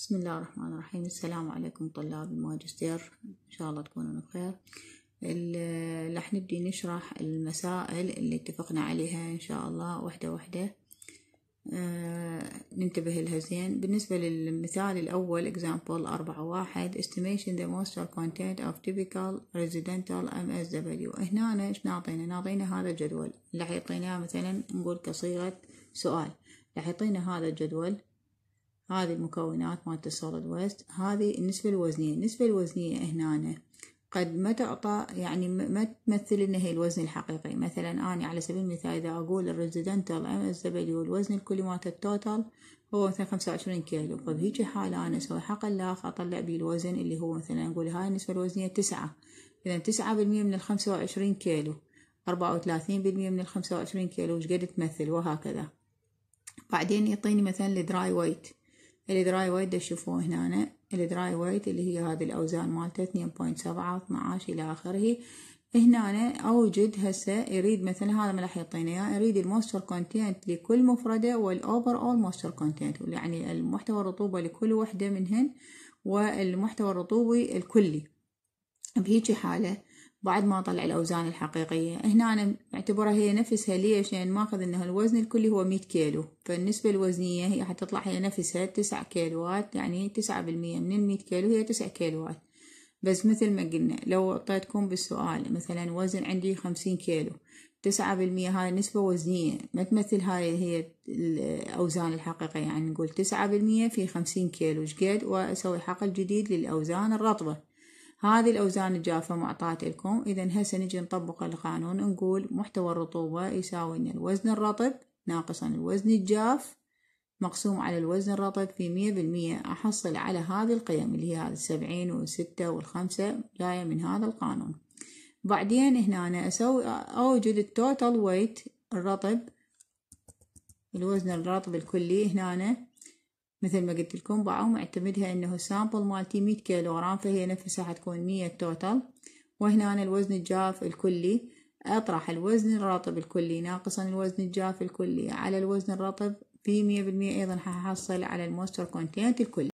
بسم الله الرحمن الرحيم السلام عليكم طلاب الماجستير إن شاء الله تكونون بخير راح نبدي نشرح المسائل اللي اتفقنا عليها إن شاء الله واحدة واحدة آه ننتبه لها زين بالنسبة للمثال الأول اكزامبل أربعة واحد ذا موستر كونتنت اوف تيبيكال ريزيدنتال ام اس دبليو هنا ايش نعطينا نعطينا هذا الجدول اللي حيعطيناه مثلا نقول كصيغة سؤال راح يعطينا هذا الجدول هذه المكونات مالت السوليد ويست هذه النسبة الوزنية النسبة الوزنية هنا قد ما تعطى يعني ما تمثل لنا هي الوزن الحقيقي مثلا أنا على سبيل المثال إذا أقول الريزيدنتال ام اس دبليو الوزن الكلي مالت التوتال هو مثلا خمسة وعشرين كيلو فبهيجي طيب حالة أنا أسوي لاخ أطلع بيه الوزن اللي هو مثلا أقول هاي النسبة الوزنية تسعة إذا تسعة بالمية من الخمسة وعشرين كيلو أربعة وثلاثين بالمية من الخمسة وعشرين كيلو وش قد تمثل وهكذا بعدين يعطيني مثلا الدراي ويت الدراي ويت تشوفوه هنا الدراي ويت اللي هي هذه الأوزان مالته اثنين بوينت سبعة إلى آخره هنا أوجد هسه يريد مثلا هذا ما راح يعطينا إياه يريد الموستر كونتينت لكل مفردة والأوفر أول موستر كونتينت يعني المحتوى الرطوبة لكل وحدة منهن والمحتوى الرطوبي الكلي بهيجي حالة بعد ما اطلع الاوزان الحقيقيه هنا أنا اعتبرها هي نفسها ليش لان يعني ماخذ انه الوزن الكلي هو 100 كيلو فالنسبه الوزنيه هي حتطلع هي نفسها 9 كيلوات يعني 9 بالمية من 100 كيلو هي 9 كيلوات بس مثل ما قلنا لو اعطيتكم بالسؤال مثلا وزن عندي 50 كيلو تسعة بالمية هاي نسبة وزنية ما تمثل هاي هي الأوزان الحقيقية يعني نقول تسعة بالمية في خمسين كيلو شقد وأسوي حقل جديد للأوزان الرطبة هذه الأوزان الجافة معطاة لكم إذا هسه نجي نطبق القانون نقول محتوى الرطوبة يساوي إن الوزن الرطب ناقصا الوزن الجاف مقسوم على الوزن الرطب في مية بالمية أحصل على هذه القيم اللي هي هذا السبعين والستة والخمسة جاية من هذا القانون بعدين هنا أنا أسوي أوجد التوتال ويت الرطب الوزن الرطب الكلي هنا مثل ما قلت لكم باعوا معتمدها انه السامبل مالتي مية كيلوغرام فهي نفسها حتكون مية توتال وهنا أنا الوزن الجاف الكلي أطرح الوزن الرطب الكلي ناقصا الوزن الجاف الكلي على الوزن الرطب في مية بالمية أيضا ححصل على الموستر كونتينت الكلي